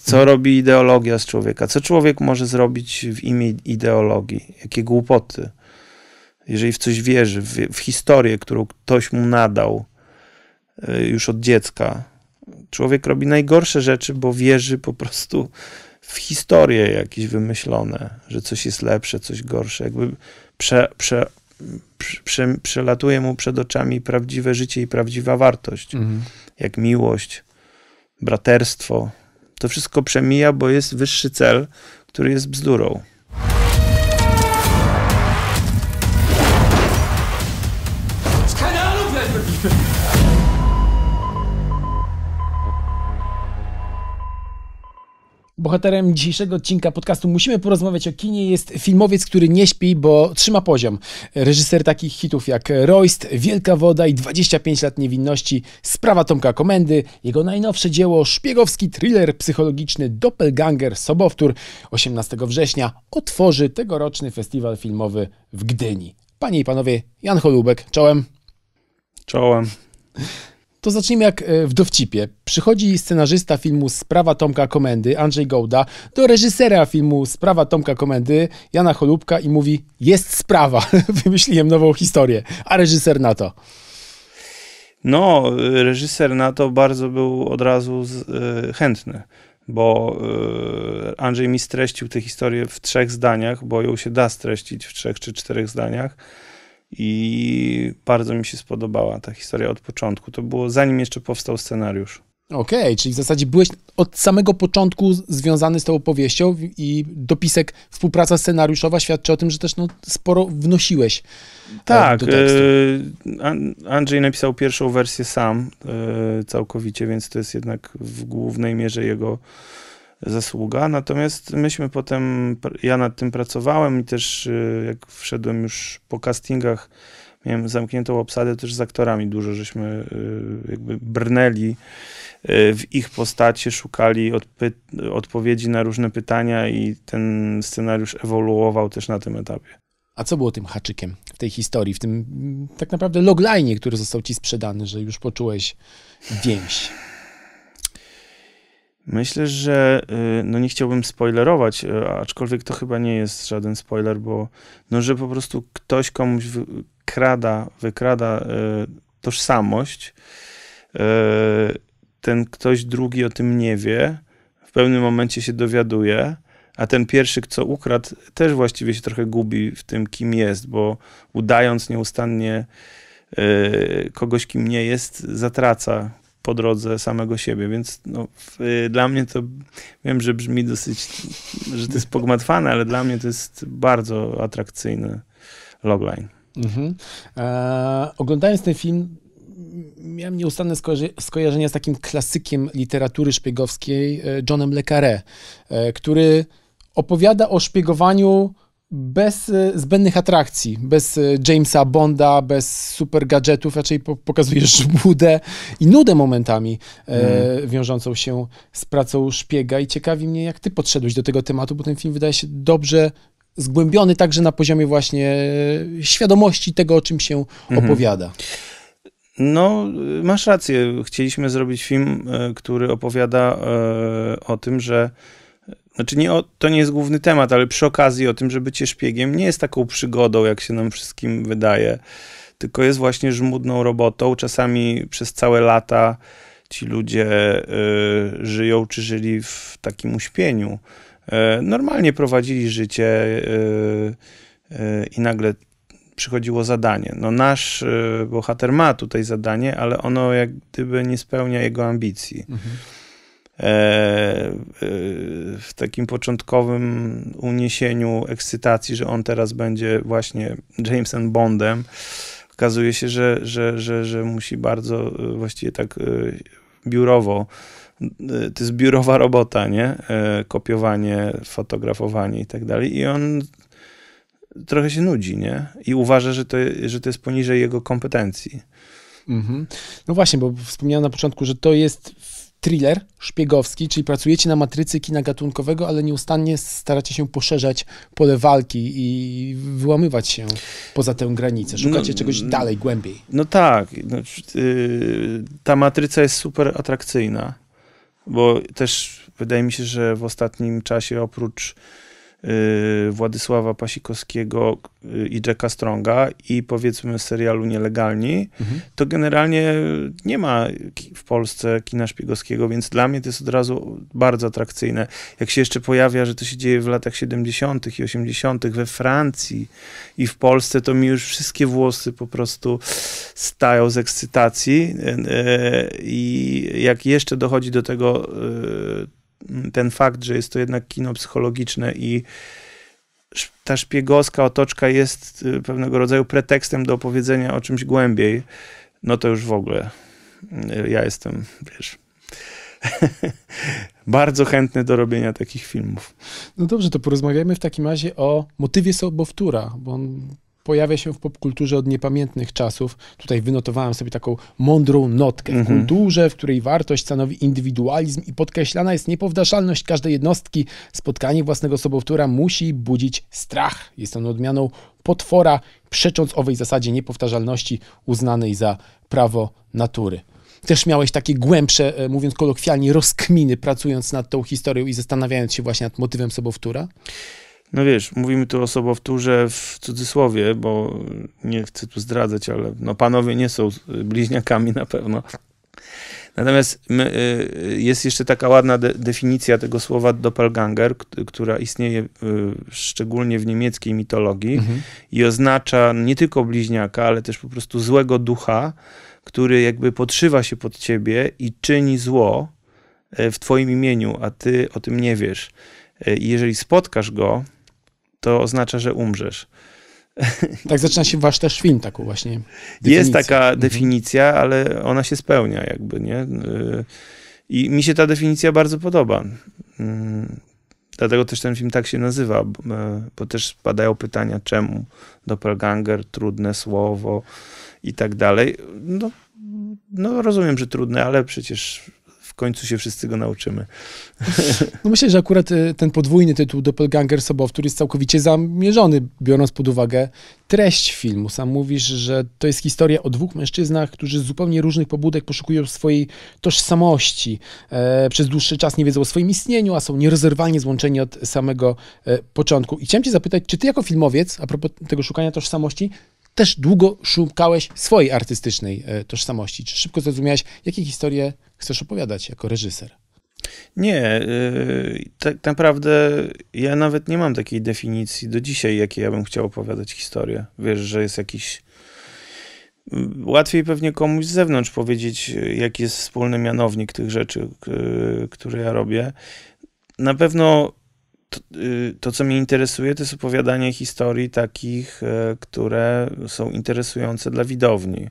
Co robi ideologia z człowieka? Co człowiek może zrobić w imię ideologii? Jakie głupoty? Jeżeli w coś wierzy, w, w historię, którą ktoś mu nadał y, już od dziecka, człowiek robi najgorsze rzeczy, bo wierzy po prostu w historie jakieś wymyślone, że coś jest lepsze, coś gorsze. Jakby prze, prze, prze, przelatuje mu przed oczami prawdziwe życie i prawdziwa wartość, mhm. jak miłość, braterstwo, to wszystko przemija, bo jest wyższy cel, który jest bzdurą. Bohaterem dzisiejszego odcinka podcastu Musimy porozmawiać o kinie jest filmowiec, który nie śpi, bo trzyma poziom. Reżyser takich hitów jak Royst, Wielka Woda i 25 lat niewinności, Sprawa Tomka Komendy, jego najnowsze dzieło, szpiegowski thriller psychologiczny Doppelganger Sobowtór 18 września otworzy tegoroczny festiwal filmowy w Gdyni. Panie i panowie, Jan Holubek, czołem. Czołem. To zacznijmy jak e, w dowcipie. Przychodzi scenarzysta filmu Sprawa Tomka Komendy, Andrzej Gołda, do reżysera filmu Sprawa Tomka Komendy, Jana Cholubka i mówi, jest sprawa, wymyśliłem nową historię, a reżyser na to. No, reżyser na to bardzo był od razu z, y, chętny, bo y, Andrzej mi streścił tę historię w trzech zdaniach, bo ją się da streścić w trzech czy czterech zdaniach i bardzo mi się spodobała ta historia od początku. To było zanim jeszcze powstał scenariusz. Okej, okay, czyli w zasadzie byłeś od samego początku związany z tą opowieścią i dopisek współpraca scenariuszowa świadczy o tym, że też no, sporo wnosiłeś. E, tak, do tekstu. E, Andrzej napisał pierwszą wersję sam e, całkowicie, więc to jest jednak w głównej mierze jego zasługa. Natomiast myśmy potem, ja nad tym pracowałem i też y, jak wszedłem już po castingach, miałem zamkniętą obsadę też z aktorami dużo, żeśmy y, jakby brnęli y, w ich postacie, szukali odpowiedzi na różne pytania i ten scenariusz ewoluował też na tym etapie. A co było tym haczykiem w tej historii, w tym mm, tak naprawdę logline, który został ci sprzedany, że już poczułeś więź? Myślę, że y, no nie chciałbym spoilerować, y, aczkolwiek to chyba nie jest żaden spoiler, bo no, że po prostu ktoś komuś krada, wykrada y, tożsamość, ten ktoś drugi o tym nie wie, w pewnym momencie się dowiaduje, a ten pierwszy, co ukradł, też właściwie się trochę gubi w tym, kim jest, bo udając nieustannie kogoś, kim nie jest, zatraca po drodze samego siebie, więc no, w, y, dla mnie to, wiem, że brzmi dosyć, że to jest pogmatwane, ale dla mnie to jest bardzo atrakcyjny logline. Mhm. E, oglądając ten film, miałem nieustanne skojarzenia z takim klasykiem literatury szpiegowskiej, e, Johnem Le Carré, e, który opowiada o szpiegowaniu bez e, zbędnych atrakcji, bez e, Jamesa Bonda, bez super gadżetów, raczej pokazujesz budę i nudę momentami e, mm. wiążącą się z pracą szpiega i ciekawi mnie, jak ty podszedłeś do tego tematu, bo ten film wydaje się dobrze zgłębiony także na poziomie właśnie świadomości tego, o czym się mhm. opowiada. No, masz rację. Chcieliśmy zrobić film, który opowiada o tym, że znaczy, nie o, to nie jest główny temat, ale przy okazji o tym, że bycie szpiegiem nie jest taką przygodą, jak się nam wszystkim wydaje, tylko jest właśnie żmudną robotą. Czasami przez całe lata ci ludzie y, żyją czy żyli w takim uśpieniu. Y, normalnie prowadzili życie y, i nagle przychodziło zadanie. No nasz bohater ma tutaj zadanie, ale ono jak gdyby nie spełnia jego ambicji. Mhm. E, e, w takim początkowym uniesieniu ekscytacji, że on teraz będzie właśnie Jamesem Bondem, okazuje się, że, że, że, że musi bardzo e, właściwie tak biurowo to jest biurowa robota, nie? Kopiowanie, fotografowanie i tak dalej. I on trochę się nudzi, nie? I uważa, że to, że to jest poniżej jego kompetencji. Mm -hmm. No właśnie, bo wspomniałem na początku, że to jest thriller szpiegowski, czyli pracujecie na matrycy kina gatunkowego, ale nieustannie staracie się poszerzać pole walki i wyłamywać się poza tę granicę. No, Szukacie no, czegoś dalej, głębiej. No tak. No, y, ta matryca jest super atrakcyjna, bo też wydaje mi się, że w ostatnim czasie oprócz Y, Władysława Pasikowskiego y, i Jacka Stronga i powiedzmy serialu Nielegalni, mhm. to generalnie nie ma w Polsce kina szpiegowskiego, więc dla mnie to jest od razu bardzo atrakcyjne. Jak się jeszcze pojawia, że to się dzieje w latach 70. i 80. we Francji i w Polsce, to mi już wszystkie włosy po prostu stają z ekscytacji y, i jak jeszcze dochodzi do tego ten fakt, że jest to jednak kino psychologiczne i ta szpiegowska otoczka jest y, pewnego rodzaju pretekstem do opowiedzenia o czymś głębiej, no to już w ogóle y, ja jestem, wiesz, bardzo chętny do robienia takich filmów. No dobrze, to porozmawiajmy w takim razie o motywie sobowtóra, bo on pojawia się w popkulturze od niepamiętnych czasów. Tutaj wynotowałem sobie taką mądrą notkę. W mhm. kulturze, w której wartość stanowi indywidualizm i podkreślana jest niepowtarzalność każdej jednostki, spotkanie własnego sobowtóra musi budzić strach. Jest on odmianą potwora, przecząc owej zasadzie niepowtarzalności uznanej za prawo natury też miałeś takie głębsze, e, mówiąc kolokwialnie, rozkminy pracując nad tą historią i zastanawiając się właśnie nad motywem sobowtóra? no wiesz, mówimy tu o sobowtórze w cudzysłowie, bo nie chcę tu zdradzać, ale no panowie nie są bliźniakami na pewno. Natomiast my, y, y, jest jeszcze taka ładna de, definicja tego słowa doppelganger, która istnieje y, szczególnie w niemieckiej mitologii mhm. i oznacza nie tylko bliźniaka, ale też po prostu złego ducha, który jakby podszywa się pod ciebie i czyni zło w twoim imieniu, a ty o tym nie wiesz. I jeżeli spotkasz go, to oznacza, że umrzesz. Tak zaczyna się wasz też film, taką właśnie Jest taka mhm. definicja, ale ona się spełnia jakby, nie? Y, I mi się ta definicja bardzo podoba. Mm, dlatego też ten film tak się nazywa, e, bo też padają pytania, czemu doppelganger, trudne słowo i tak dalej. No, no rozumiem, że trudne, ale przecież końcu się wszyscy go nauczymy. No myślę, że akurat e, ten podwójny tytuł Doppelganger Sobowtór jest całkowicie zamierzony, biorąc pod uwagę treść filmu. Sam mówisz, że to jest historia o dwóch mężczyznach, którzy z zupełnie różnych pobudek poszukują swojej tożsamości. E, przez dłuższy czas nie wiedzą o swoim istnieniu, a są nierozerwalnie złączeni od samego e, początku. I chciałem cię zapytać, czy ty jako filmowiec, a propos tego szukania tożsamości, też długo szukałeś swojej artystycznej e, tożsamości? Czy szybko zrozumiałeś, jakie historie chcesz opowiadać jako reżyser? Nie, e, tak naprawdę ja nawet nie mam takiej definicji do dzisiaj, jakie ja bym chciał opowiadać historię. Wiesz, że jest jakiś. Mm, łatwiej pewnie komuś z zewnątrz powiedzieć, e, jaki jest wspólny mianownik tych rzeczy, które ja robię. Na pewno to, y, to, co mnie interesuje, to jest opowiadanie historii takich, e, które są interesujące dla widowni.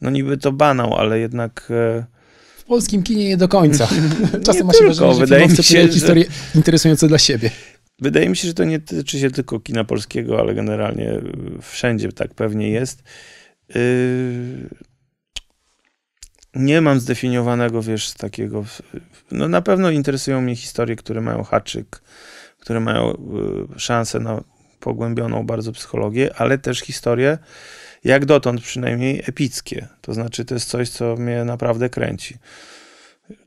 No niby to banał, ale jednak... E, w polskim kinie nie do końca. Czasem ma się wrażenie, że wydaje mi historie interesujące dla siebie. Wydaje mi się, że to nie tyczy się tylko kina polskiego, ale generalnie e, wszędzie tak pewnie jest. Y, nie mam zdefiniowanego, wiesz, takiego. No na pewno interesują mnie historie, które mają haczyk które mają y, szansę na pogłębioną bardzo psychologię, ale też historie, jak dotąd przynajmniej, epickie. To znaczy, to jest coś, co mnie naprawdę kręci.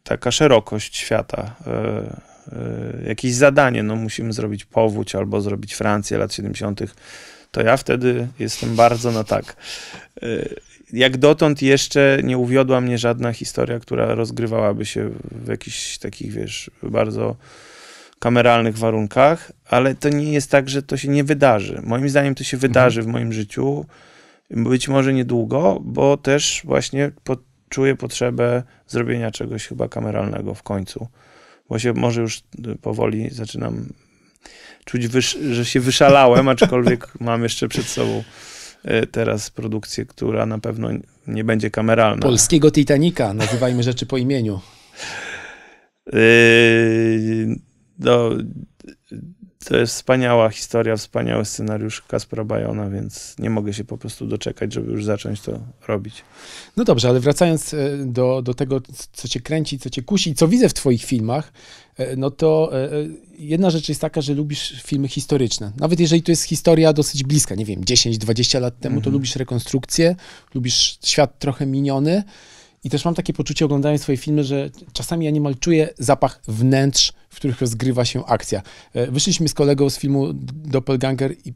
Taka szerokość świata. E, e, jakieś zadanie, no musimy zrobić powódź albo zrobić Francję lat 70., to ja wtedy jestem bardzo na tak. E, jak dotąd jeszcze nie uwiodła mnie żadna historia, która rozgrywałaby się w jakichś takich, wiesz, bardzo kameralnych warunkach, ale to nie jest tak, że to się nie wydarzy. Moim zdaniem to się mhm. wydarzy w moim życiu, być może niedługo, bo też właśnie po, czuję potrzebę zrobienia czegoś chyba kameralnego w końcu, bo się może już powoli zaczynam czuć, że się wyszalałem, aczkolwiek mam jeszcze przed sobą e, teraz produkcję, która na pewno nie będzie kameralna. Polskiego Titanica, nazywajmy rzeczy po imieniu. E, to jest wspaniała historia, wspaniały scenariusz Kaspra Bajona, więc nie mogę się po prostu doczekać, żeby już zacząć to robić. No dobrze, ale wracając e, do, do tego, co cię kręci, co cię kusi i co widzę w twoich filmach, e, no to e, jedna rzecz jest taka, że lubisz filmy historyczne. Nawet jeżeli to jest historia dosyć bliska, nie wiem, 10-20 lat temu, mhm. to lubisz rekonstrukcję, lubisz świat trochę miniony. I też mam takie poczucie, oglądając swoje filmy, że czasami ja niemal czuję zapach wnętrz, w których rozgrywa się akcja. E, wyszliśmy z kolegą z filmu Doppelganger i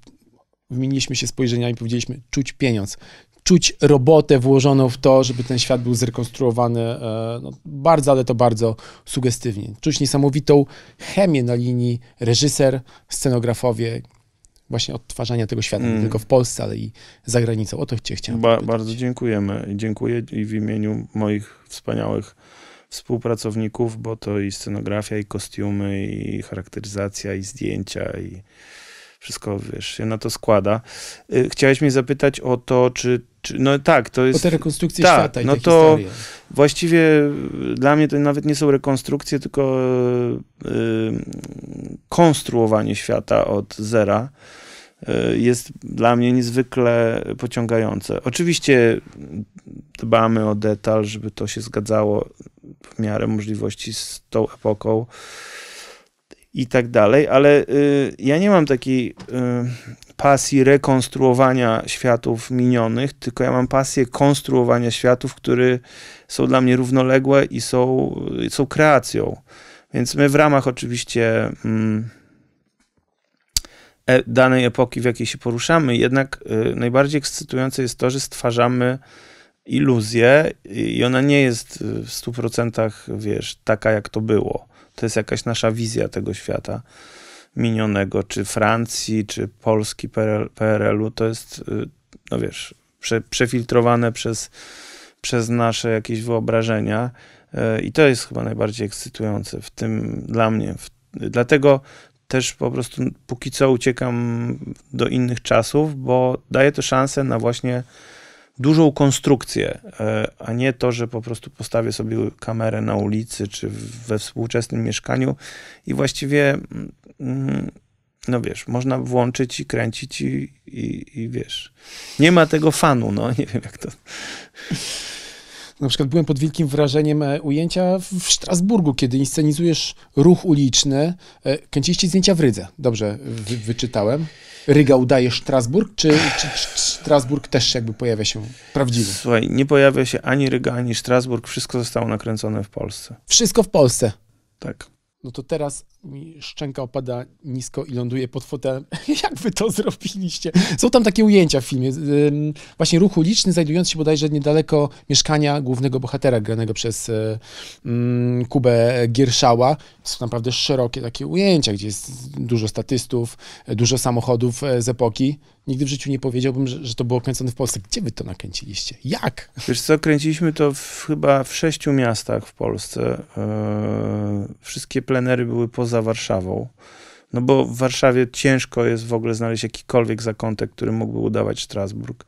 wymieniliśmy się spojrzeniami, powiedzieliśmy czuć pieniądz, czuć robotę włożoną w to, żeby ten świat był zrekonstruowany e, no, bardzo, ale to bardzo sugestywnie. Czuć niesamowitą chemię na linii reżyser, scenografowie, właśnie odtwarzania tego świata, mm. nie tylko w Polsce, ale i za granicą. O to cię chciałem ba Bardzo dziękujemy. Dziękuję i w imieniu moich wspaniałych współpracowników, bo to i scenografia, i kostiumy, i charakteryzacja, i zdjęcia, i wszystko, wiesz, się na to składa. Y, chciałeś mnie zapytać o to, czy, czy no tak, to jest... O te rekonstrukcje tak, świata i no to historie. właściwie y, dla mnie to nawet nie są rekonstrukcje, tylko y, konstruowanie świata od zera jest dla mnie niezwykle pociągające. Oczywiście dbamy o detal, żeby to się zgadzało w miarę możliwości z tą epoką i tak dalej, ale y, ja nie mam takiej y, pasji rekonstruowania światów minionych, tylko ja mam pasję konstruowania światów, które są dla mnie równoległe i są, y, są kreacją. Więc my w ramach oczywiście y, danej epoki, w jakiej się poruszamy, jednak y, najbardziej ekscytujące jest to, że stwarzamy iluzję i ona nie jest y, w 100% wiesz, taka jak to było to jest jakaś nasza wizja tego świata minionego, czy Francji, czy Polski PRL, u To jest, y, no wiesz, prze, przefiltrowane przez, przez nasze jakieś wyobrażenia. Y, I to jest chyba najbardziej ekscytujące w tym dla mnie. Dlatego też po prostu póki co uciekam do innych czasów, bo daje to szansę na właśnie dużą konstrukcję, e, a nie to, że po prostu postawię sobie kamerę na ulicy czy we współczesnym mieszkaniu i właściwie, mm, mm, no wiesz, można włączyć i kręcić i, i, i wiesz. Nie ma tego fanu, no nie wiem jak to. Na przykład byłem pod wielkim wrażeniem e, ujęcia w Strasburgu, kiedy inscenizujesz ruch uliczny. E, kręciliście zdjęcia w Rydze, dobrze wy wyczytałem. Ryga udaje Strasburg, czy, czy, czy, Strasburg też jakby pojawia się prawdziwy? Słuchaj, nie pojawia się ani Ryga, ani Strasburg. Wszystko zostało nakręcone w Polsce. Wszystko w Polsce? Tak. No to teraz mi szczęka opada nisko i ląduje pod fotelem. Jak wy to zrobiliście? Są tam takie ujęcia w filmie. Właśnie ruch uliczny, znajdujący się bodajże niedaleko mieszkania głównego bohatera, granego przez e, mm, Kubę Gierszała. Są naprawdę szerokie takie ujęcia, gdzie jest dużo statystów, e, dużo samochodów e, z epoki. Nigdy w życiu nie powiedziałbym, że, że to było kręcone w Polsce. Gdzie wy to nakręciliście? Jak? Wiesz co, kręciliśmy to w, chyba w sześciu miastach w Polsce. wszystkie plenery były poza poza Warszawą. No bo w Warszawie ciężko jest w ogóle znaleźć jakikolwiek zakątek, który mógłby udawać Strasburg.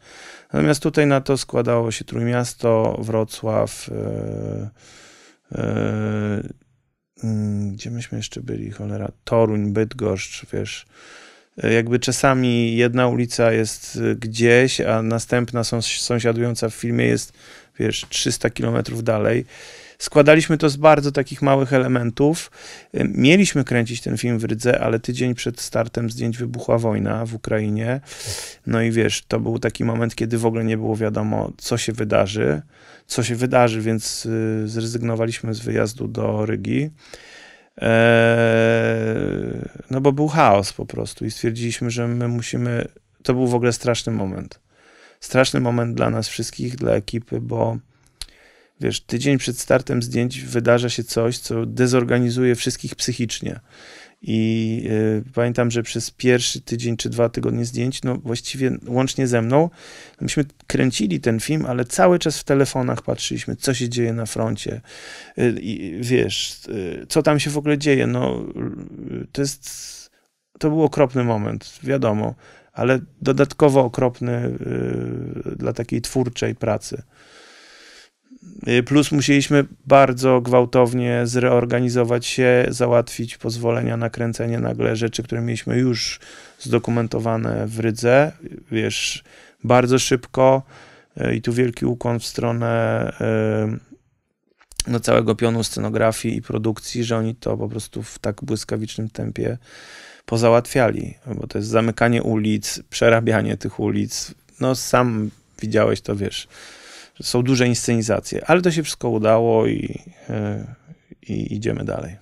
Natomiast tutaj na to składało się Trójmiasto, Wrocław. Yy, yy, gdzie myśmy jeszcze byli? Cholera, Toruń, Bydgoszcz, wiesz. E, jakby czasami jedna ulica jest y, gdzieś, a następna sąsiadująca w filmie jest, wiesz, 300 kilometrów dalej. Składaliśmy to z bardzo takich małych elementów. E, mieliśmy kręcić ten film w Rydze, ale tydzień przed startem zdjęć wybuchła wojna w Ukrainie. No i wiesz, to był taki moment, kiedy w ogóle nie było wiadomo, co się wydarzy, co się wydarzy, więc y, zrezygnowaliśmy z wyjazdu do Rygi. Eee, no bo był chaos po prostu i stwierdziliśmy, że my musimy, to był w ogóle straszny moment. Straszny moment dla nas wszystkich, dla ekipy, bo wiesz, tydzień przed startem zdjęć wydarza się coś, co dezorganizuje wszystkich psychicznie. I y, pamiętam, że przez pierwszy tydzień czy dwa tygodnie zdjęć, no właściwie łącznie ze mną, myśmy kręcili ten film, ale cały czas w telefonach patrzyliśmy, co się dzieje na froncie. E, I y, wiesz, y, co tam się w ogóle dzieje. No, to jest. To był okropny moment, wiadomo, ale dodatkowo okropny dla takiej twórczej pracy. Y, plus musieliśmy bardzo gwałtownie zreorganizować się, załatwić pozwolenia na kręcenie nagle rzeczy, które mieliśmy już zdokumentowane w Rydze, wiesz, bardzo szybko y, i tu wielki ukłon w stronę y, no, całego pionu scenografii i produkcji, że oni to po prostu w tak błyskawicznym tempie pozałatwiali, bo to jest zamykanie ulic, przerabianie tych ulic, no sam widziałeś to, wiesz, są duże inscenizacje, ale to się wszystko udało i, e, i idziemy dalej.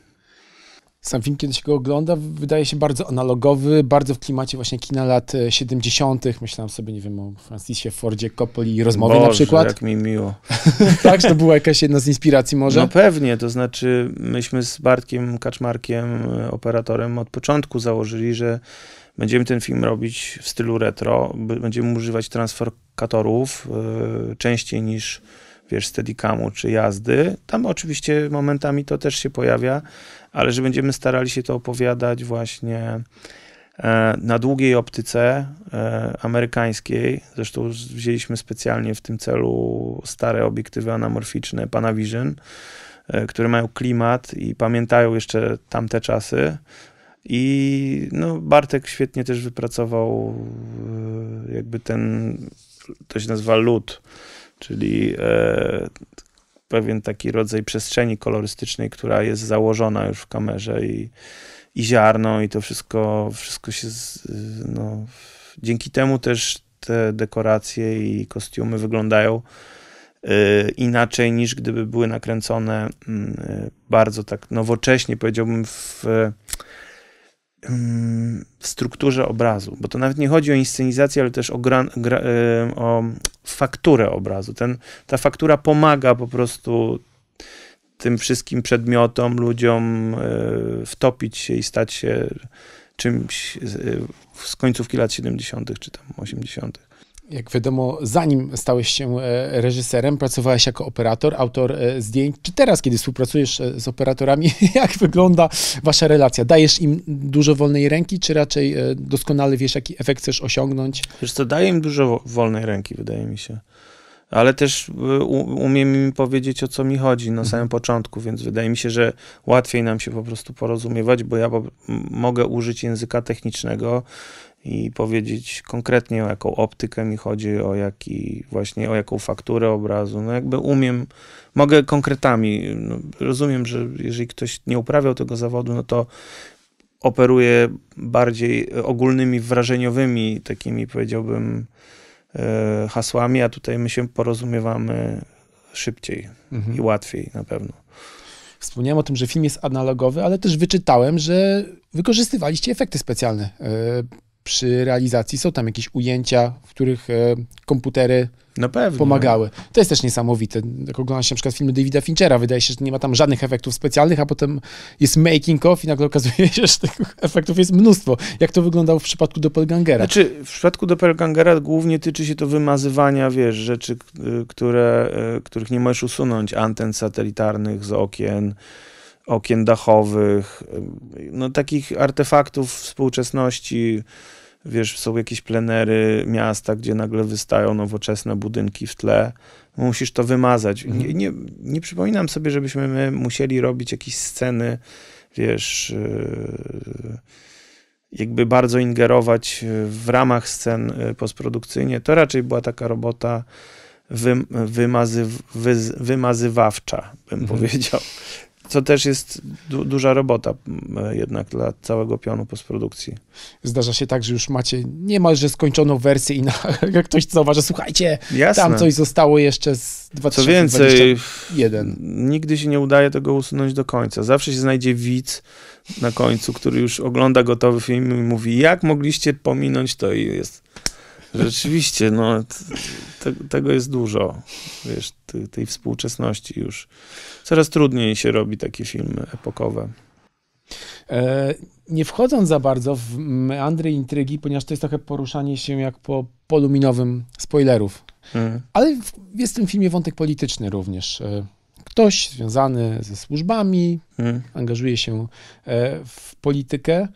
Sam film, kiedy się go ogląda, wydaje się bardzo analogowy, bardzo w klimacie właśnie kina lat 70. E, Myślałem sobie, nie wiem, o Francisie Fordzie Coppoli i rozmowie Boże, na przykład. jak mi miło. tak, że to była jakaś jedna z inspiracji może? No pewnie, to znaczy myśmy z Bartkiem Kaczmarkiem, e, operatorem, od początku założyli, że będziemy ten film robić w stylu retro, będziemy używać transfer katorów y, częściej niż wiesz, steadikamu czy jazdy. Tam oczywiście momentami to też się pojawia, ale że będziemy starali się to opowiadać właśnie e, na długiej optyce e, amerykańskiej. Zresztą wzięliśmy specjalnie w tym celu stare obiektywy anamorficzne Panavision, e, które mają klimat i pamiętają jeszcze tamte czasy. I no, Bartek świetnie też wypracował jakby ten to się nazywa lód, czyli e, pewien taki rodzaj przestrzeni kolorystycznej, która jest założona już w kamerze i, i ziarno i to wszystko, wszystko się z, no, dzięki temu też te dekoracje i kostiumy wyglądają e, inaczej niż gdyby były nakręcone mm, e, bardzo tak nowocześnie, powiedziałbym w Mm, w strukturze obrazu, bo to nawet nie chodzi o inscenizację, ale też o, gran, gra, e, o fakturę obrazu. Ten, ta faktura pomaga po prostu tym wszystkim przedmiotom, ludziom e, wtopić się i stać się czymś z e, końcówki lat 70. czy tam 80. Jak wiadomo, zanim stałeś się e, reżyserem, pracowałeś jako operator, autor e, zdjęć. Czy teraz, kiedy współpracujesz e, z operatorami, jak wygląda wasza relacja? Dajesz im dużo wolnej ręki, czy raczej doskonale wiesz, jaki efekt chcesz osiągnąć? Wiesz co, daję im dużo wolnej ręki, wydaje mi się. Ale też umiem im powiedzieć, o co mi chodzi na samym początku, więc wydaje mi się, że łatwiej nam się po prostu porozumiewać, bo ja mogę użyć języka technicznego i powiedzieć konkretnie o jaką optykę mi chodzi, o jaki właśnie, o jaką fakturę obrazu. No jakby umiem, mogę konkretami. No rozumiem, że jeżeli ktoś nie uprawiał tego zawodu, no to operuje bardziej ogólnymi, wrażeniowymi, takimi powiedziałbym e, hasłami, a tutaj my się porozumiewamy szybciej mhm. i łatwiej na pewno. Wspomniałem o tym, że film jest analogowy, ale też wyczytałem, że wykorzystywaliście efekty specjalne e, przy realizacji są tam jakieś ujęcia, w których e, komputery pomagały. To jest też niesamowite. Jak ogląda się na przykład filmy Davida Finchera, wydaje się, że nie ma tam żadnych efektów specjalnych, a potem jest making of i nagle okazuje się, że tych efektów jest mnóstwo. Jak to wyglądało w przypadku Doppelgangera? Znaczy, w przypadku Doppelgangera głównie tyczy się to wymazywania, wiesz, rzeczy, y, które, y, których nie możesz usunąć, anten satelitarnych z okien, okien dachowych, no takich artefaktów współczesności. Wiesz, są jakieś plenery miasta, gdzie nagle wystają nowoczesne budynki w tle. Musisz to wymazać. Mhm. Nie, nie, nie przypominam sobie, żebyśmy my musieli robić jakieś sceny, wiesz, e, jakby bardzo ingerować e, w ramach scen e, postprodukcyjnie. To raczej była taka robota wy, wymazy wy, wymazywawcza, bym mhm. powiedział co też jest du duża robota jednak dla całego pionu postprodukcji. Zdarza się tak, że już macie niemalże skończoną wersję i na, jak ktoś zauważy, słuchajcie, Jasne. tam coś zostało jeszcze z 2021. Co więcej, nigdy się nie udaje tego usunąć do końca. Zawsze się znajdzie widz na końcu, który już ogląda gotowy film i mówi, jak mogliście pominąć to i jest Rzeczywiście, no te, tego jest dużo, wiesz, tej, tej współczesności już. Coraz trudniej się robi takie filmy epokowe. E, nie wchodząc za bardzo w meandry intrygi, ponieważ to jest trochę poruszanie się jak po poluminowym spoilerów. Mhm. Ale w, jest w tym filmie wątek polityczny również. E, ktoś związany ze służbami mhm. angażuje się e, w politykę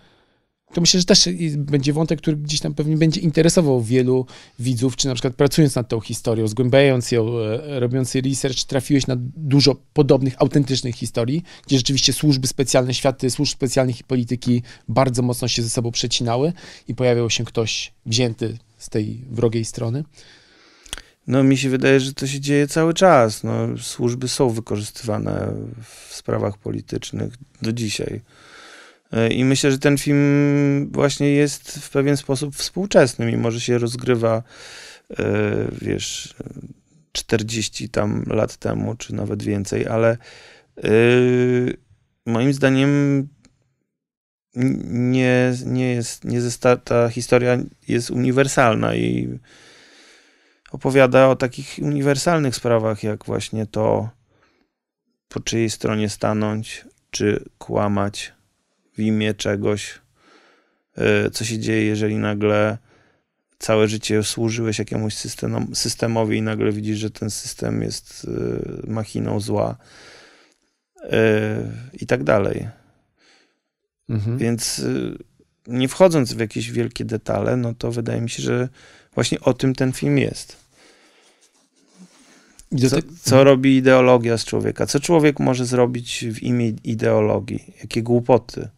to myślę, że też będzie wątek, który gdzieś tam pewnie będzie interesował wielu widzów, czy na przykład pracując nad tą historią, zgłębiając ją, e, robiąc research, trafiłeś na dużo podobnych, autentycznych historii, gdzie rzeczywiście służby specjalne, światy służb specjalnych i polityki bardzo mocno się ze sobą przecinały i pojawiał się ktoś wzięty z tej wrogiej strony. No, mi się wydaje, że to się dzieje cały czas. No, służby są wykorzystywane w sprawach politycznych do dzisiaj. E, I myślę, że ten film właśnie jest w pewien sposób współczesny, mimo że się rozgrywa, e, wiesz, 40 tam lat temu, czy nawet więcej, ale e, moim zdaniem nie, nie jest, nie zesta, ta historia jest uniwersalna i opowiada o takich uniwersalnych sprawach, jak właśnie to, po czyjej stronie stanąć, czy kłamać, w imię czegoś, y, co się dzieje, jeżeli nagle całe życie służyłeś jakiemuś systemom, systemowi i nagle widzisz, że ten system jest y, machiną zła y, i tak dalej. Mhm. Więc nie wchodząc w jakieś wielkie detale, no to wydaje mi się, że właśnie o tym ten film jest. Co, co, robi ideologia z człowieka? Co człowiek może zrobić w imię ideologii? Jakie głupoty?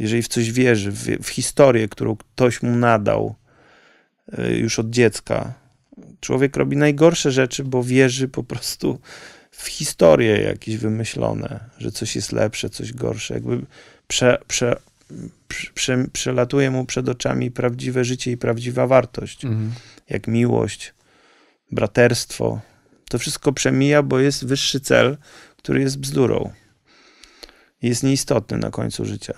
jeżeli w coś wierzy, w, w historię, którą ktoś mu nadał e, już od dziecka, człowiek robi najgorsze rzeczy, bo wierzy po prostu w historie jakieś wymyślone, że coś jest lepsze, coś gorsze. Jakby prze, prze, prze, przelatuje mu przed oczami prawdziwe życie i prawdziwa wartość, mhm. jak miłość, braterstwo. To wszystko przemija, bo jest wyższy cel, który jest bzdurą. Jest nieistotny na końcu życia.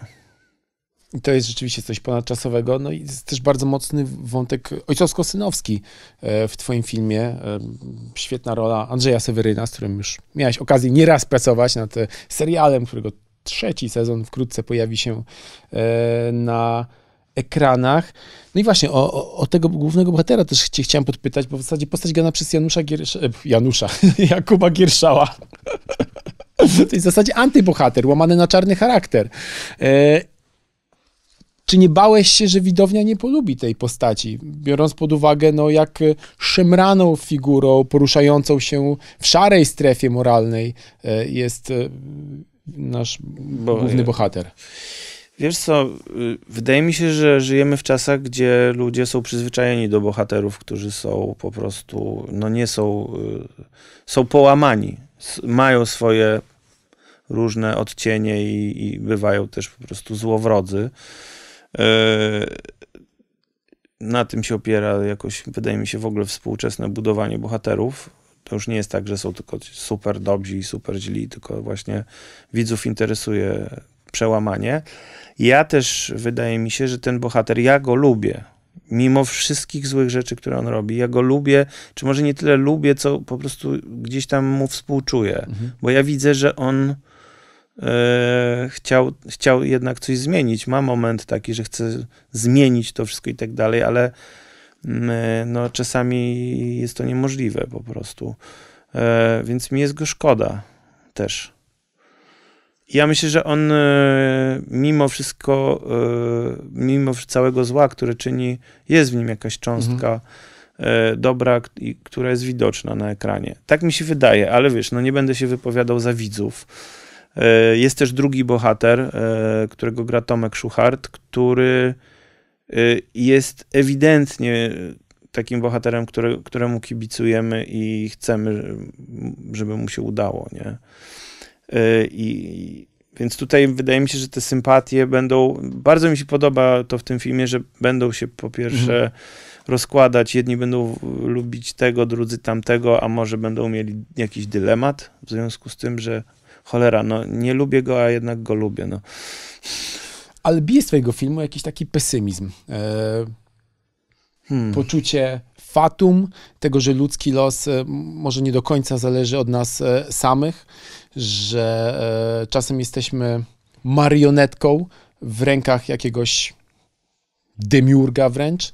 I to jest rzeczywiście coś ponadczasowego. No i jest też bardzo mocny wątek ojcowsko-synowski e, w Twoim filmie. E, świetna rola Andrzeja Seweryna, z którym już miałeś okazję nieraz pracować nad e, serialem, którego trzeci sezon wkrótce pojawi się na ekranach. No i właśnie o, o, o, tego głównego bohatera też cię chciałem podpytać, bo w zasadzie postać gana przez Janusza Giersza, Janusza, Jakuba Gierszała. To jest w zasadzie antybohater, łamany na czarny charakter. Czy nie bałeś się, że widownia nie polubi tej postaci, biorąc pod uwagę, no, jak e, szemraną figurą poruszającą się w szarej strefie moralnej e, jest e, nasz Bo, główny bohater? Wiesz co, y, wydaje mi się, że żyjemy w czasach, gdzie ludzie są przyzwyczajeni do bohaterów, którzy są po prostu, no nie są, y, są połamani, mają swoje różne odcienie i, i bywają też po prostu złowrodzy. E, na tym się opiera jakoś, wydaje mi się, w ogóle współczesne budowanie bohaterów. To już nie jest tak, że są tylko super dobrzy i super źli, tylko właśnie widzów interesuje przełamanie. Ja też wydaje mi się, że ten bohater, ja go lubię. Mimo wszystkich złych rzeczy, które on robi, ja go lubię, czy może nie tyle lubię, co po prostu gdzieś tam mu współczuję, mhm. bo ja widzę, że on E, chciał, chciał jednak coś zmienić. Ma moment taki, że chce zmienić to wszystko i tak dalej, ale mm, e, no, czasami jest to niemożliwe po prostu. E, więc mi jest go szkoda też. Ja myślę, że on mimo wszystko, mimo całego zła, które czyni, jest w nim jakaś cząstka mhm. dobra, która jest widoczna na ekranie. Tak mi się wydaje, ale wiesz, no nie będę się wypowiadał za widzów E, jest też drugi bohater, e, którego gra Tomek Szuchart, który e, jest ewidentnie takim bohaterem, który, któremu kibicujemy i chcemy, żeby mu się udało, nie? I, więc tutaj wydaje mi się, że te sympatie będą. Bardzo mi się podoba to w tym filmie, że będą się po pierwsze mhm. rozkładać. Jedni będą lubić tego, drudzy tamtego, a może będą mieli jakiś dylemat w związku z tym, że cholera, no nie lubię go, a jednak go lubię, no. Ale bije z twojego filmu jakiś taki pesymizm. E, hmm. Poczucie fatum, tego, że ludzki los e, może nie do końca zależy od nas e, samych, że czasem jesteśmy marionetką w rękach jakiegoś demiurga wręcz.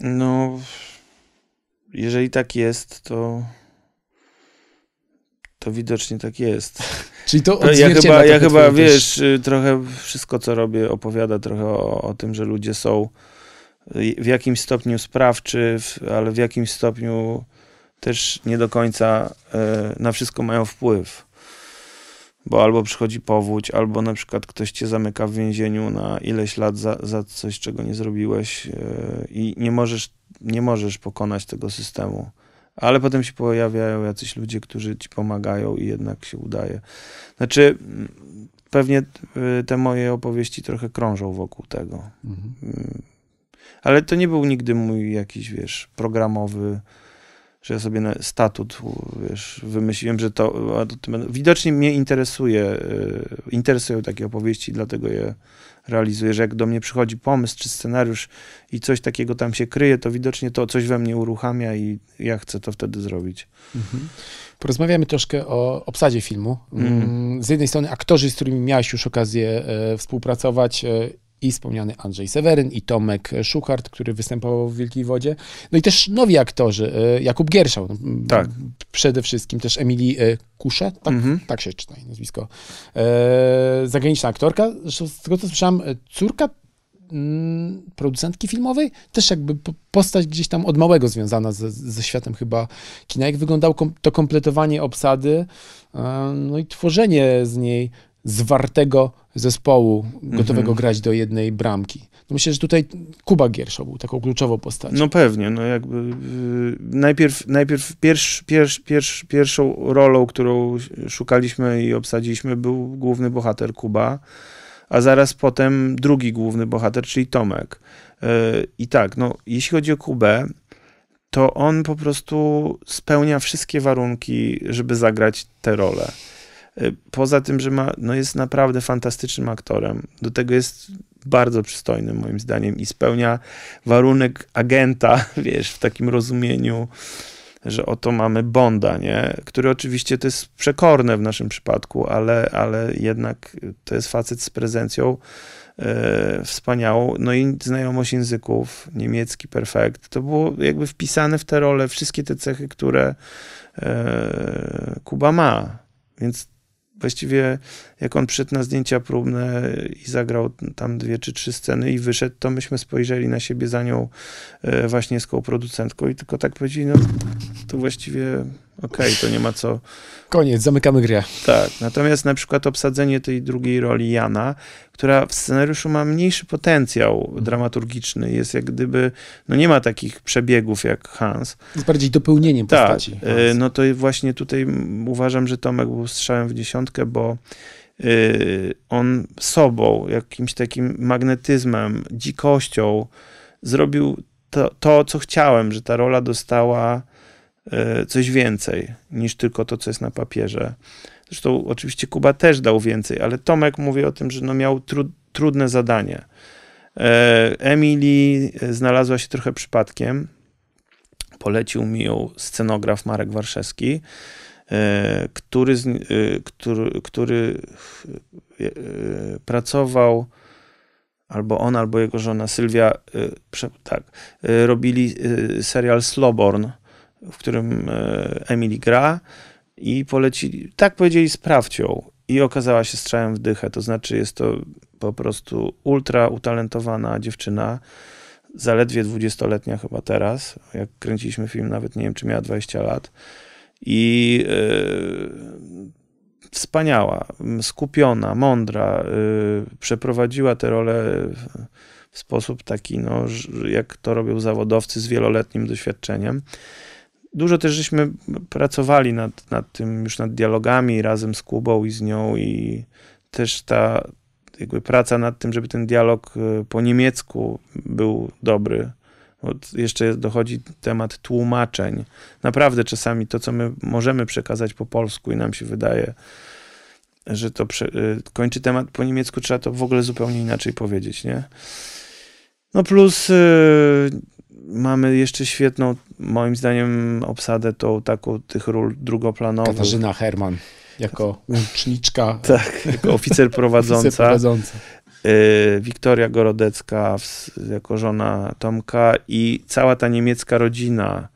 No, jeżeli tak jest, to to widocznie tak jest. Czyli to Ja chyba, ja chyba wiesz, y, trochę wszystko, co robię, opowiada trochę o, o, tym, że ludzie są y, w jakimś stopniu sprawczy, w, ale w jakimś stopniu też nie do końca y, na wszystko mają wpływ. Bo albo przychodzi powódź, albo na przykład ktoś cię zamyka w więzieniu na ileś lat za, za coś, czego nie zrobiłeś y, i nie możesz, nie możesz pokonać tego systemu ale potem się pojawiają jacyś ludzie, którzy ci pomagają i jednak się udaje. Znaczy, mm, pewnie y, te moje opowieści trochę krążą wokół tego. Mhm. Mm. Ale to nie był nigdy mój jakiś, wiesz, programowy że ja sobie statut wiesz, wymyśliłem, że to, widocznie mnie interesuje, e, interesują takie opowieści, dlatego je realizuję, że jak do mnie przychodzi pomysł czy scenariusz i coś takiego tam się kryje, to widocznie to coś we mnie uruchamia i ja chcę to wtedy zrobić. Mhm. Porozmawiamy troszkę o obsadzie filmu. Mhm. Mm, z jednej strony aktorzy, z którymi miałeś już okazję e, współpracować, e, i wspomniany Andrzej Seweryn i Tomek Szuchart, który występował w Wielkiej Wodzie. No i też nowi aktorzy, e, Jakub Gierszał, no, tak. przede wszystkim też Emilii e, Kusze, tak, mhm. tak się czyta nazwisko, e, zagraniczna aktorka, z tego co słyszałem, córka mm, producentki filmowej, też jakby postać gdzieś tam od małego związana ze, ze światem chyba kina. Jak wyglądało to kompletowanie obsady, no i tworzenie z niej zwartego zespołu gotowego mhm. grać do jednej bramki. No myślę, że tutaj Kuba Gierszo był taką kluczową postacią. No pewnie, no jakby yy, najpierw, najpierw pierwsz, pierwsz, pierwsz, pierwszą rolą, którą szukaliśmy i obsadziliśmy był główny bohater Kuba, a zaraz potem drugi główny bohater, czyli Tomek. Yy, I tak, no jeśli chodzi o Kubę, to on po prostu spełnia wszystkie warunki, żeby zagrać tę rolę. E, poza tym, że ma, no jest naprawdę fantastycznym aktorem. Do tego jest bardzo przystojnym moim zdaniem i spełnia warunek agenta, wiesz, w takim rozumieniu, że oto mamy Bonda, nie? Który oczywiście to jest przekorne w naszym przypadku, ale, ale jednak to jest facet z prezencją e, wspaniałą. No i znajomość języków, niemiecki perfekt. To było jakby wpisane w te role wszystkie te cechy, które yy, Kuba ma. Więc właściwie jak on przyszedł na zdjęcia próbne i zagrał tam dwie czy trzy sceny i wyszedł, to myśmy spojrzeli na siebie za nią e, właśnie z koło producentką i tylko tak powiedzieli, no to właściwie okej, okay, to nie ma co. Koniec, zamykamy grę. Tak, natomiast na przykład obsadzenie tej drugiej roli Jana, która w scenariuszu ma mniejszy potencjał mhm. dramaturgiczny, jest jak gdyby, no nie ma takich przebiegów jak Hans. Jest bardziej dopełnieniem tak, postaci. E, Hans. no to właśnie tutaj uważam, że Tomek był strzałem w dziesiątkę, bo e, on sobą, jakimś takim magnetyzmem, dzikością zrobił to, to, co chciałem, że ta rola dostała E, coś więcej niż tylko to, co jest na papierze. Zresztą oczywiście Kuba też dał więcej, ale Tomek mówi o tym, że no miał tru trudne zadanie. E, Emily e, znalazła się trochę przypadkiem. Polecił mi ją scenograf Marek Warszewski, który, który, który pracował albo on, albo jego żona Sylwia, tak, robili serial Sloborn, w którym e, Emily gra i polecili, tak powiedzieli, sprawdź ją. I okazała się strzałem w dychę, to znaczy jest to po prostu ultra utalentowana dziewczyna, zaledwie 20-letnia chyba teraz, jak kręciliśmy film, nawet nie wiem, czy miała 20 lat. I yy, wspaniała, skupiona, mądra, yy, przeprowadziła tę rolę w sposób taki, no, jak to robią zawodowcy z wieloletnim doświadczeniem dużo też żeśmy pracowali nad, nad tym, już nad dialogami razem z Kubą i z nią i też ta jakby praca nad tym, żeby ten dialog y, po niemiecku był dobry. Od, jeszcze dochodzi temat tłumaczeń. Naprawdę czasami to, co my możemy przekazać po polsku i nam się wydaje, że to prze, y, kończy temat po niemiecku, trzeba to w ogóle zupełnie inaczej powiedzieć, nie? No plus y, mamy jeszcze świetną, moim zdaniem, obsadę tą taką tych ról drugoplanowych. Katarzyna Herman jako uczniczka. tak, jako oficer prowadząca. oficer prowadząca. Y, Wiktoria Gorodecka jako żona Tomka i cała ta niemiecka rodzina.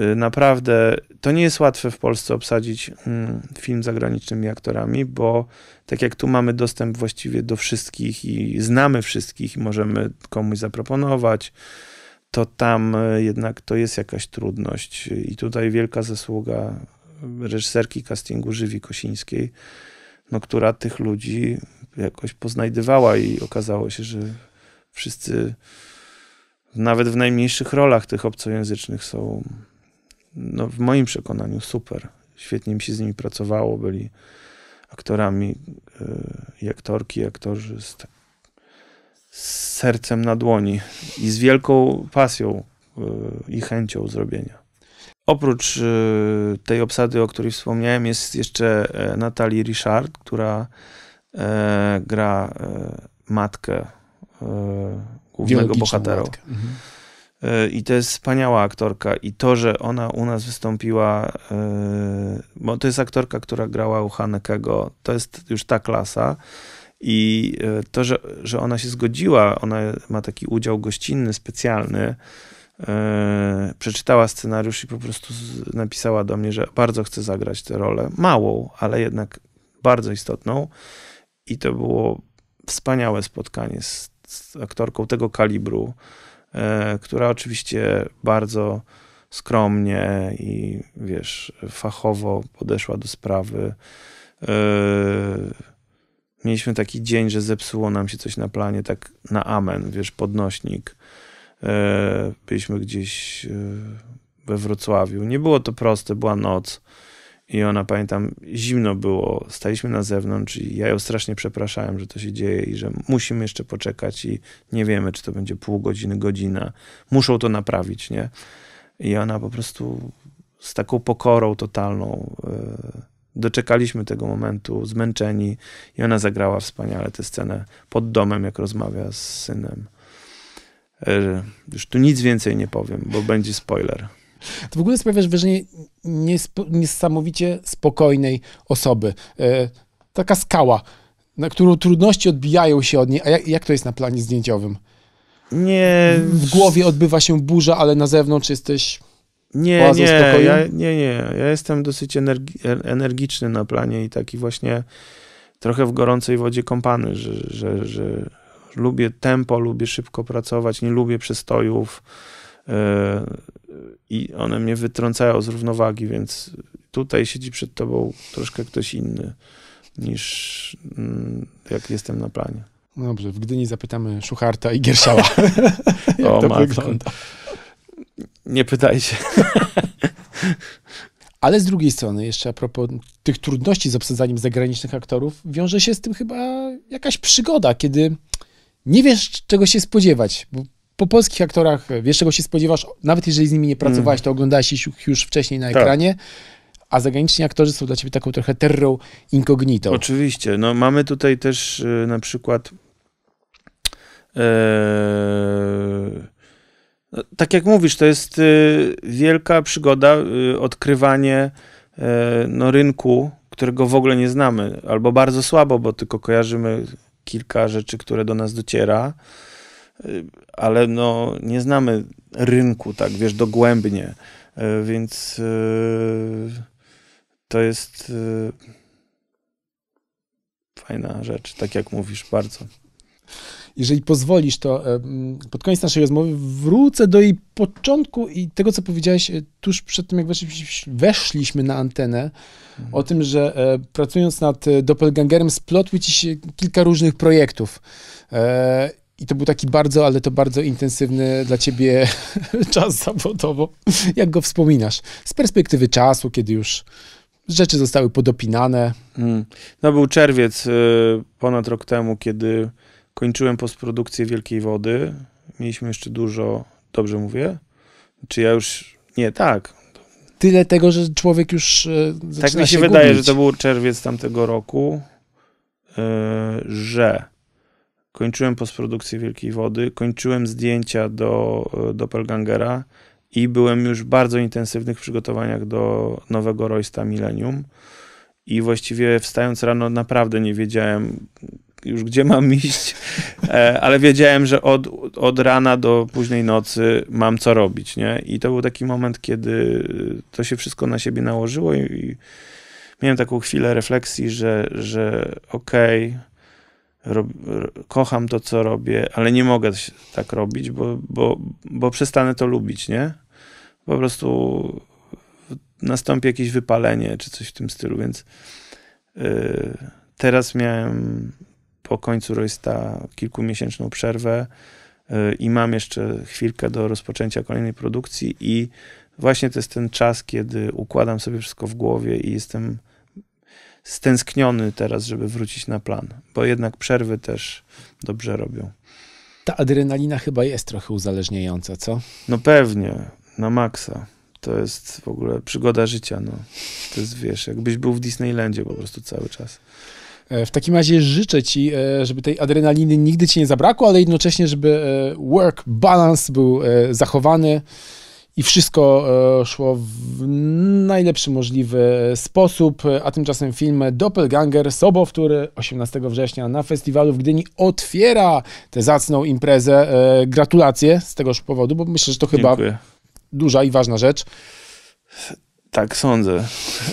Y, naprawdę to nie jest łatwe w Polsce obsadzić mm, film zagranicznymi aktorami, bo tak jak tu mamy dostęp właściwie do wszystkich i znamy wszystkich, i możemy komuś zaproponować, to tam e, jednak to jest jakaś trudność. I tutaj wielka zasługa reżyserki castingu Żywi Kosińskiej, no, która tych ludzi jakoś poznajdywała i okazało się, że wszyscy nawet w najmniejszych rolach tych obcojęzycznych są no, w moim przekonaniu super. Świetnie mi się z nimi pracowało, byli aktorami e, i aktorki, aktorzy z tak z sercem na dłoni i z wielką pasją y, i chęcią zrobienia. Oprócz y, tej obsady, o której wspomniałem, jest jeszcze e, Natalie Richard, która e, gra e, matkę głównego bohatera. Matkę. Mhm. I to jest wspaniała aktorka. I to, że ona u nas wystąpiła, bo to jest aktorka, która grała u Hanekego, to jest już ta klasa. I e, to, że, że ona się zgodziła, ona ma taki udział gościnny, specjalny, Yy, przeczytała scenariusz i po prostu z, napisała do mnie, że bardzo chce zagrać tę rolę. Małą, ale jednak bardzo istotną. I to było wspaniałe spotkanie z, z aktorką tego kalibru, yy, która oczywiście bardzo skromnie i wiesz, fachowo podeszła do sprawy. Yy, Mieliśmy taki dzień, że zepsuło nam się coś na planie, tak na amen, wiesz, podnośnik. E, byliśmy gdzieś e, we Wrocławiu. Nie było to proste, była noc. I ona, pamiętam, zimno było, staliśmy na zewnątrz i ja ją strasznie przepraszałem, że to się dzieje i że musimy jeszcze poczekać i nie wiemy, czy to będzie pół godziny, godzina. Muszą to naprawić, nie? I ona po prostu z taką pokorą totalną yy, Doczekaliśmy tego momentu, zmęczeni, i ona zagrała wspaniale tę scenę pod domem, jak rozmawia z synem. E, już tu nic więcej nie powiem, bo będzie spoiler. To w ogóle sprawiasz wrażenie niesamowicie spokojnej osoby. E, taka skała, na którą trudności odbijają się od niej. A jak, jak to jest na planie zdjęciowym? Nie. W głowie odbywa się burza, ale na zewnątrz jesteś nie, nie, ja, nie, nie. Ja jestem dosyć energi energiczny na planie i taki właśnie trochę w gorącej wodzie kąpany, że, że, że lubię tempo, lubię szybko pracować, nie lubię przestojów yy, e, i one mnie wytrącają z równowagi, więc tutaj siedzi przed tobą troszkę ktoś inny niż mm, jak jestem na planie. Dobrze, w Gdyni zapytamy Szucharta i Gierszała, jak o, to matko. wygląda. Nie pytajcie. Ale z drugiej strony, jeszcze a propos tych trudności z obsadzaniem zagranicznych aktorów, wiąże się z tym chyba jakaś przygoda, kiedy nie wiesz, czego się spodziewać. Bo po polskich aktorach wiesz, czego się spodziewasz, nawet jeżeli z nimi nie mm. pracowałeś, to oglądałeś ich już wcześniej na tak. ekranie. A zagraniczni aktorzy są dla ciebie taką trochę terrą incognito. Oczywiście. No, mamy tutaj też y, na przykład. E, no, tak jak mówisz, to jest y, wielka przygoda, y, odkrywanie y, no, rynku, którego w ogóle nie znamy, albo bardzo słabo, bo tylko kojarzymy kilka rzeczy, które do nas dociera, y, ale no, nie znamy rynku, tak wiesz, dogłębnie, y, więc y, to jest fajna rzecz, tak jak mówisz, bardzo jeżeli pozwolisz, to pod koniec naszej rozmowy wrócę do jej początku i tego, co powiedziałeś e, tuż przed tym, jak weszliśmy na antenę, mhm. o tym, że e, pracując nad e, Doppelgangerem splotły ci się kilka różnych projektów. I to był taki bardzo, ale to bardzo intensywny dla ciebie czas zawodowo. Jak go wspominasz? Z perspektywy czasu, kiedy już rzeczy zostały podopinane. Mm. No był czerwiec y, ponad rok temu, kiedy Kończyłem postprodukcję Wielkiej Wody. Mieliśmy jeszcze dużo, dobrze mówię? Czy ja już, nie, tak. Tyle tego, że człowiek już e, zaczyna Tak mi się, się wydaje, gubić. że to był czerwiec tamtego roku, yy, że kończyłem postprodukcję Wielkiej Wody, kończyłem zdjęcia do e, Doppelgangera i byłem już w bardzo intensywnych przygotowaniach do nowego Roysta Millennium i właściwie wstając rano naprawdę nie wiedziałem, już gdzie mam iść, e, ale wiedziałem, że od, od rana do późnej nocy mam co robić, nie? I to był taki moment, kiedy to się wszystko na siebie nałożyło i, i miałem taką chwilę refleksji, że, że okej, okay, kocham to, co robię, ale nie mogę tak robić, bo, bo, bo przestanę to lubić, nie? Po prostu nastąpi jakieś wypalenie czy coś w tym stylu, więc yy, teraz miałem po końcu rojsta kilkumiesięczną przerwę y, i mam jeszcze chwilkę do rozpoczęcia kolejnej produkcji i właśnie to jest ten czas, kiedy układam sobie wszystko w głowie i jestem stęskniony teraz, żeby wrócić na plan, bo jednak przerwy też dobrze robią. Ta adrenalina chyba jest trochę uzależniająca, co? No pewnie, na maksa. To jest w ogóle przygoda życia, no. To jest, wiesz, jakbyś był w Disneylandzie po prostu cały czas. E, w takim razie życzę Ci, e, żeby tej adrenaliny nigdy Ci nie zabrakło, ale jednocześnie, żeby e, work balance był zachowany i wszystko szło w najlepszy możliwy sposób. A tymczasem film Doppelganger Sobowtór 18 września na festiwalu w Gdyni otwiera tę zacną imprezę. Gratulacje z tegoż powodu, bo myślę, że to chyba Dziękuję. duża i ważna rzecz. Tak, sądzę.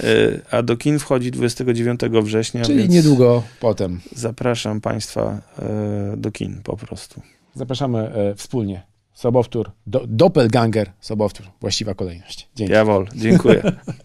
E, a do kin wchodzi 29 września. Czyli niedługo potem. Zapraszam Państwa e, do kin po prostu. Zapraszamy e, wspólnie. Sobowtór, do, doppelganger, Sobowtór, właściwa kolejność. Dzięki. Jawol, dziękuję.